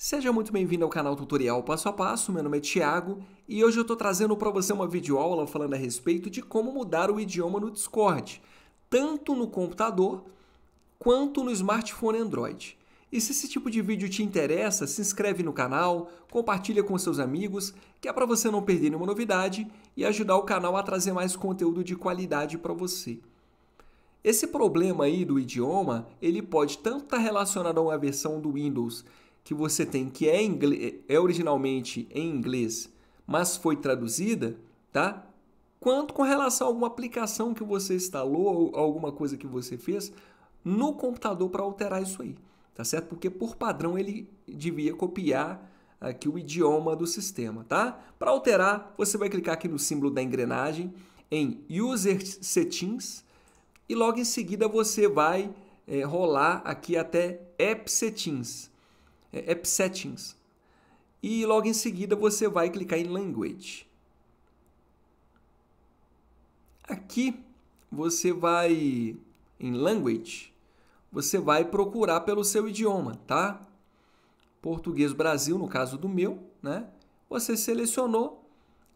Seja muito bem-vindo ao canal Tutorial Passo a Passo, meu nome é Thiago e hoje eu estou trazendo para você uma videoaula falando a respeito de como mudar o idioma no Discord, tanto no computador quanto no smartphone Android. E se esse tipo de vídeo te interessa, se inscreve no canal, compartilha com seus amigos, que é para você não perder nenhuma novidade e ajudar o canal a trazer mais conteúdo de qualidade para você. Esse problema aí do idioma, ele pode tanto estar tá relacionado a uma versão do Windows que você tem que é, inglês, é originalmente em inglês, mas foi traduzida, tá? Quanto com relação a alguma aplicação que você instalou ou alguma coisa que você fez no computador para alterar isso aí, tá certo? Porque por padrão ele devia copiar aqui ah, o idioma do sistema, tá? Para alterar, você vai clicar aqui no símbolo da engrenagem em User Settings e logo em seguida você vai é, rolar aqui até App Settings é, App é Settings. E logo em seguida você vai clicar em Language. Aqui você vai em Language, você vai procurar pelo seu idioma, tá? Português Brasil, no caso do meu, né? Você selecionou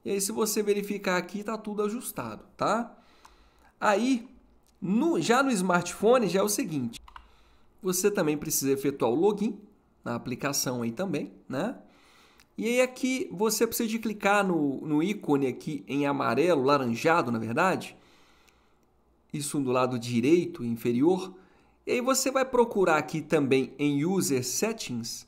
e aí se você verificar aqui tá tudo ajustado, tá? Aí, no, já no smartphone já é o seguinte, você também precisa efetuar o login na aplicação aí também, né? E aí aqui você precisa de clicar no, no ícone aqui em amarelo, laranjado na verdade, isso do lado direito inferior, e aí você vai procurar aqui também em User Settings,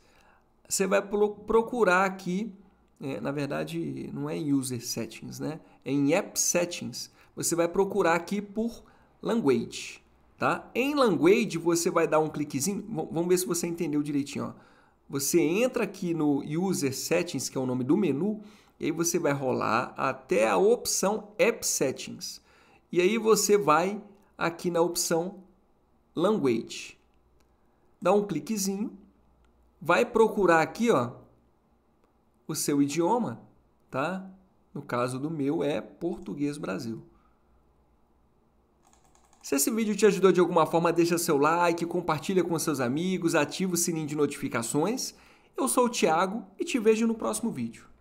você vai procurar aqui, é, na verdade não é em User Settings, né? É em App Settings, você vai procurar aqui por Language. Tá? Em Language, você vai dar um cliquezinho. Vamos ver se você entendeu direitinho. Ó. Você entra aqui no User Settings, que é o nome do menu, e aí você vai rolar até a opção App Settings. E aí você vai aqui na opção Language. Dá um cliquezinho, vai procurar aqui ó, o seu idioma, tá? No caso do meu é Português Brasil. Se esse vídeo te ajudou de alguma forma, deixa seu like, compartilha com seus amigos, ativa o sininho de notificações. Eu sou o Thiago e te vejo no próximo vídeo.